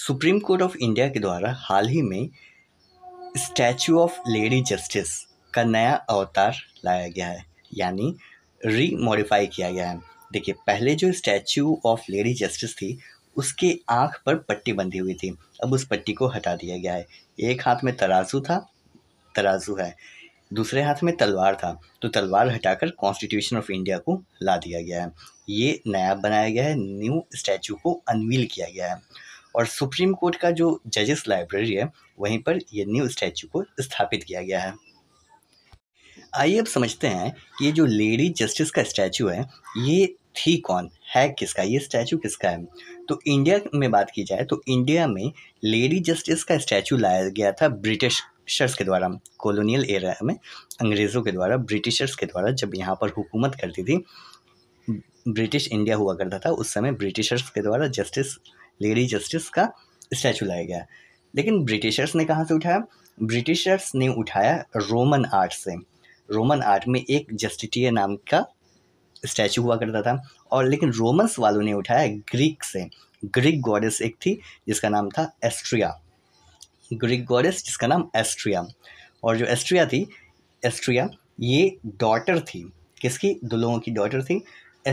supreme court of India के द्वारा हाल ही में स्टैचू ऑफ लेडी जस्टिस का नया अवतार लाया गया है यानी रीमॉडिफाई किया गया है देखिए पहले जो स्टैचू ऑफ लेडी जस्टिस थी उसके आँख पर पट्टी बंधी हुई थी अब उस पट्टी को हटा दिया गया है एक हाथ में तराजू था तराजू है दूसरे हाथ में तलवार था तो तलवार हटाकर कॉन्स्टिट्यूशन ऑफ इंडिया को ला दिया गया है ये नया बनाया गया है न्यू स्टैचू को अनवील किया गया है और सुप्रीम कोर्ट का जो जजेस लाइब्रेरी है वहीं पर यह न्यू स्टैचू को स्थापित किया गया है आइए अब समझते हैं कि ये जो लेडी जस्टिस का स्टैचू है ये थी कौन है किसका ये स्टैचू किसका है तो इंडिया में बात की जाए तो इंडिया में लेडी जस्टिस का स्टैचू लाया गया था ब्रिटिश ब्रिटिशर्स के द्वारा कॉलोनियल एरिया में अंग्रेज़ों के द्वारा ब्रिटिशर्स के द्वारा जब यहाँ पर हुकूमत करती थी ब्रिटिश इंडिया हुआ करता था उस समय ब्रिटिशर्स के द्वारा जस्टिस लेडी जस्टिस का स्टैचू लाया गया लेकिन ब्रिटिशर्स ने कहाँ से उठाया ब्रिटिशर्स ने उठाया रोमन आर्ट से रोमन आर्ट में एक जस्टिटी नाम का स्टैचू हुआ करता था और लेकिन रोमन्स वालों ने उठाया ग्रीक से ग्रीक गॉडेस एक थी जिसका नाम था एस्ट्रिया ग्रीक गॉडेस जिसका नाम एस्ट्रिया और जो एस्ट्रिया थी एस्ट्रिया ये डॉटर थी किसकी दो लोगों की डॉटर थी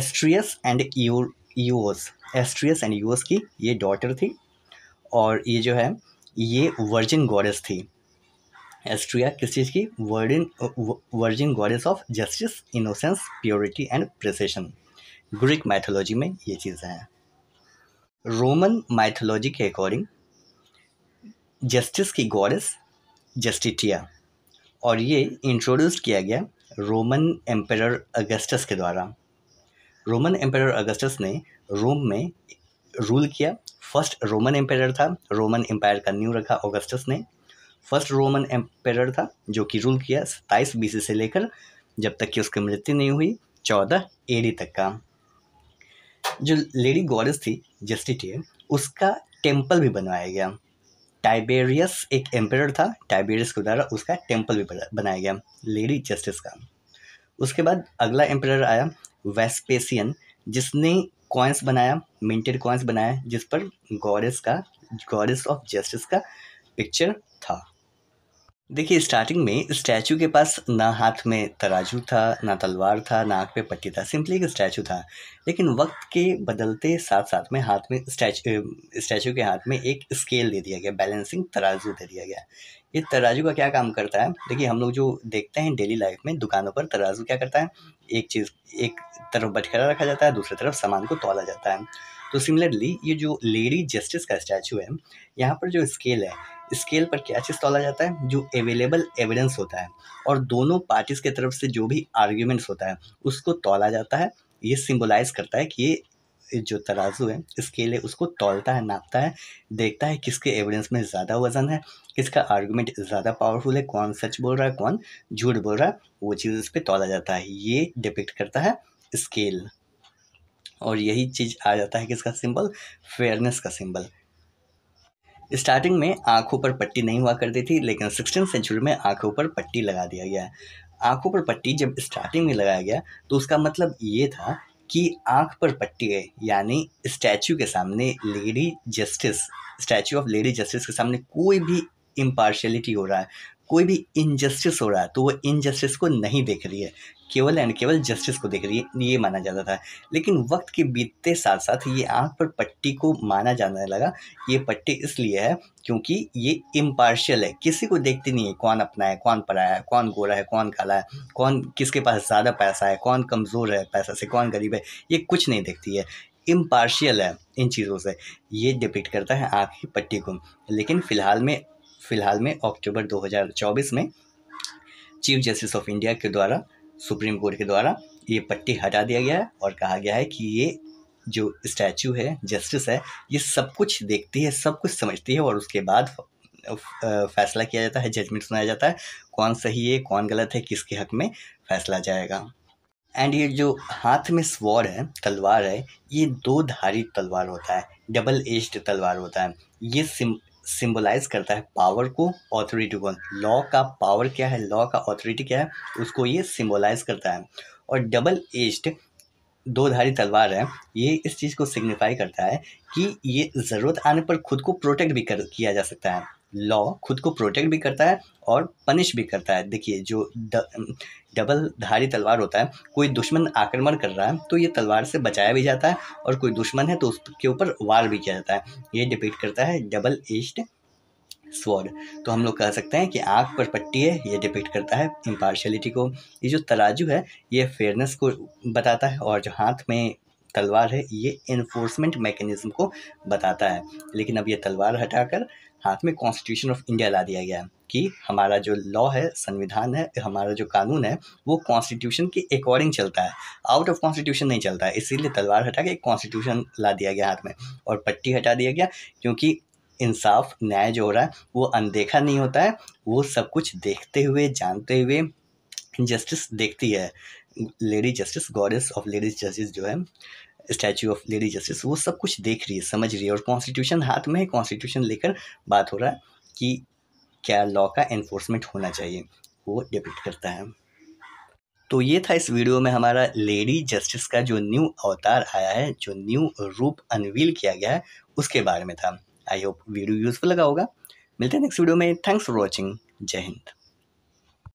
Astraeus and Eos Astraeus and Eos की ये डॉटर थी और ये जो है ये वर्जिन गॉडेस थी एस्ट्रिया किस चीज़ की virgin virgin goddess of justice innocence purity and precision Greek mythology में ये चीज़ें हैं रोमन माइथोलॉजी के अकॉर्डिंग जस्टिस की गॉडेस जस्टिटिया और ये इंट्रोड्यूस किया गया रोमन एम्पर अगस्टस के द्वारा रोमन एम्पायर अगस्टस ने रोम में रूल किया फर्स्ट रोमन एम्पायर था रोमन एम्पायर का न्यू रखा अगस्टस ने फर्स्ट रोमन एम्पायर था जो कि रूल किया सत्ताईस बीसी से लेकर जब तक कि उसकी मृत्यु नहीं हुई चौदह एडी तक का जो लेडी गॉडेस थी जस्टिटियर उसका टेम्पल भी बनवाया गया टाइबेरियस एक एम्पायर था टाइबेरियस के द्वारा उसका टेम्पल भी बनाया गया लेडी जस्टिस का उसके बाद अगला एम्पायर आया वेस्पेसियन जिसने कॉइन्स बनाया मिंटेड कॉइन्स बनाया जिस पर गॉडेस का गॉरिस ऑफ जस्टिस का पिक्चर देखिए स्टार्टिंग में स्टैचू के पास ना हाथ में तराजू था ना तलवार था ना आँख पे पट्टी था सिंपली एक स्टैचू था लेकिन वक्त के बदलते साथ साथ में हाथ में स्टैचू स्टैचू के हाथ में एक स्केल दे दिया गया बैलेंसिंग तराजू दे दिया गया ये तराजू का क्या काम करता है देखिए हम लोग जो देखते हैं डेली लाइफ में दुकानों पर तराजू क्या करता है एक चीज़ एक तरफ बटखरा रखा जाता है दूसरी तरफ सामान को तोला जाता है तो सिमिलरली ये जो लेडी जस्टिस का स्टैचू है यहाँ पर जो स्केल है स्केल पर क्या चीज़ तोला जाता है जो अवेलेबल एविडेंस होता है और दोनों पार्टीज़ के तरफ से जो भी आर्ग्यूमेंट्स होता है उसको तोला जाता है ये सिम्बोलाइज़ करता है कि ये जो तराजू है स्केल है उसको तोलता है नापता है देखता है किसके एविडेंस में ज़्यादा वज़न है किसका आर्गूमेंट ज़्यादा पावरफुल है कौन सच बोल रहा है कौन झूठ बोल रहा है वो चीज़ उस पर तोला जाता है ये डिपिक्ट करता है स्केल और यही चीज़ आ जाता है किसका सिंबल फेयरनेस का सिंबल स्टार्टिंग में आँखों पर पट्टी नहीं हुआ करती थी लेकिन सिक्सटीन सेंचुरी में आँखों पर पट्टी लगा दिया गया है आँखों पर पट्टी जब स्टार्टिंग में लगाया गया तो उसका मतलब ये था कि आँख पर पट्टी है यानी स्टैचू के सामने lady justice statue of lady justice के सामने कोई भी इम्पार्शलिटी हो रहा है कोई भी इनजस्टिस हो रहा है तो वो इनजस्टिस को नहीं देख रही है केवल एंड केवल जस्टिस को देख रही है ये माना जाता था लेकिन वक्त के बीतते साथ साथ ये आँख पर पट्टी को माना जाने लगा ये पट्टी इसलिए है क्योंकि ये इम्पार्शियल है किसी को देखती नहीं है कौन अपना है कौन पढ़ा है कौन गोरा है कौन काला है कौन किसके पास ज़्यादा पैसा है कौन कमज़ोर है पैसा से कौन गरीब है ये कुछ नहीं देखती है इम्पार्शियल है इन चीज़ों से ये डिपिक्ट करता है आँख की पट्टी को लेकिन फ़िलहाल में फिलहाल में अक्टूबर 2024 में चीफ जस्टिस ऑफ इंडिया के द्वारा सुप्रीम कोर्ट के द्वारा ये पट्टी हटा दिया गया है और कहा गया है कि ये जो स्टैचू है जस्टिस है ये सब कुछ देखती है सब कुछ समझती है और उसके बाद फैसला किया जाता है जजमेंट सुनाया जाता है कौन सही है कौन गलत है किसके हक में फैसला जाएगा एंड ये जो हाथ में स्वॉर है तलवार है ये दो धारी तलवार होता है डबल एज्ड तलवार होता है ये सिम सिंबलाइज करता है पावर को ऑथोरिटी को लॉ का पावर क्या है लॉ का ऑथोरिटी क्या है उसको ये सिंबलाइज करता है और डबल एज्ड दो धारी तलवार है ये इस चीज़ को सिग्निफाई करता है कि ये ज़रूरत आने पर खुद को प्रोटेक्ट भी कर किया जा सकता है लॉ खुद को प्रोटेक्ट भी करता है और पनिश भी करता है देखिए जो द, डबल धारी तलवार होता है कोई दुश्मन आक्रमण कर रहा है तो ये तलवार से बचाया भी जाता है और कोई दुश्मन है तो उसके ऊपर वार भी किया जाता है ये डिपेंड करता है डबल ईस्ट स्वर्ड तो हम लोग कह सकते हैं कि आँख पर पट्टी है ये डिपेक्ट करता है इम्पार्शलिटी को ये जो तराजू है ये फेयरनेस को बताता है और जो हाथ में तलवार है ये इन्फोर्समेंट मैकेनिज़्म को बताता है लेकिन अब ये तलवार हटाकर हाथ में कॉन्स्टिट्यूशन ऑफ इंडिया ला दिया गया है कि हमारा जो लॉ है संविधान है हमारा जो कानून है वो कॉन्स्टिट्यूशन के अकॉर्डिंग चलता है आउट ऑफ कॉन्स्टिट्यूशन नहीं चलता है इसीलिए तलवार हटा के कॉन्स्टिट्यूशन ला दिया गया हाथ में और पट्टी हटा दिया गया क्योंकि इंसाफ न्याय जो हो रहा है वो अनदेखा नहीं होता है वो सब कुछ देखते हुए जानते हुए जस्टिस देखती है lady justice goddess of ladies justice जो है स्टैचू ऑफ लेडी जस्टिस वो सब कुछ देख रही है समझ रही है और कॉन्स्टिट्यूशन हाथ में है कॉन्स्टिट्यूशन लेकर बात हो रहा है कि क्या लॉ का एनफोर्समेंट होना चाहिए वो डिपेंड करता है तो ये था इस वीडियो में हमारा लेडी जस्टिस का जो न्यू अवतार आया है जो न्यू रूप अनवील किया गया है उसके बारे में था आई होप वीडियो यूज़फुल लगा होगा मिलते हैं नेक्स्ट वीडियो में थैंक्स फॉर वॉचिंग जय हिंद